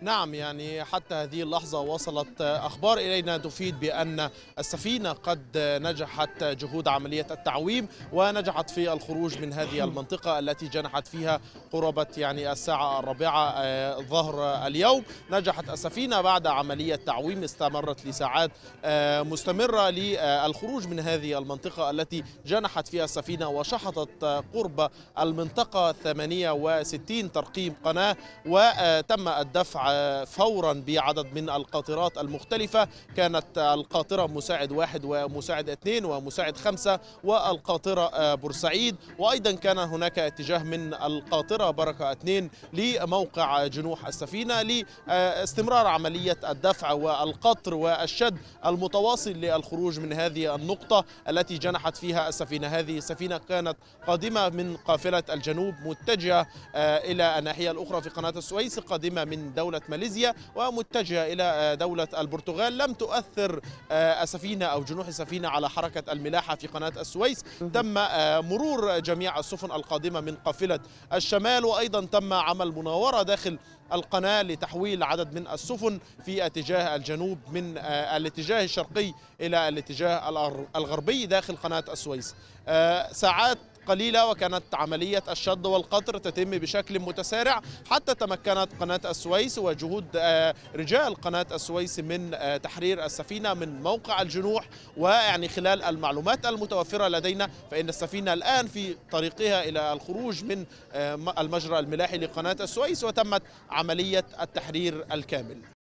نعم يعني حتى هذه اللحظة وصلت أخبار إلينا تفيد بأن السفينة قد نجحت جهود عملية التعويم ونجحت في الخروج من هذه المنطقة التي جنحت فيها قرابة يعني الساعة الرابعة آه، ظهر اليوم نجحت السفينة بعد عملية تعويم استمرت لساعات آه، مستمرة للخروج من هذه المنطقة التي جنحت فيها السفينة وشحطت آه، قرب المنطقة 68 ترقيم قناة وتم الدفع فورا بعدد من القاطرات المختلفة كانت القاطرة مساعد واحد ومساعد اثنين ومساعد خمسة والقاطرة آه، بورسعيد وأيضا كان هناك اتجاه من القاطرة بركة اثنين لموقع جنوح السفينة لاستمرار عملية الدفع والقطر والشد المتواصل للخروج من هذه النقطة التي جنحت فيها السفينة هذه السفينة كانت قادمة من قافلة الجنوب متجهة آه، إلى الناحية الأخرى في قناة السويس قادمة من دولة دولة ماليزيا ومتجهة إلى آه، دولة البرتغال لم تؤثر آه، السفينة أو جنوح السفينة على حركة الملاحة في قناة السويس تم آه، مرور جميع السفن القادمة من قافلة الشمال وأيضا تم عمل مناورة داخل القناة لتحويل عدد من السفن في اتجاه الجنوب من الاتجاه الشرقي إلى الاتجاه الغربي داخل قناة السويس ساعات قليلة وكانت عملية الشد والقطر تتم بشكل متسارع حتى تمكنت قناة السويس وجهود آه، رجال قناة السويس من آه، تحرير السفينة من موقع الجنوح ويعني خلال المعلومات المتوفرة لدينا فإن السفينة الآن في طريقها إلى الخروج من آه، المجرى الملاحي لقناة السويس وتمت عملية التحرير الكامل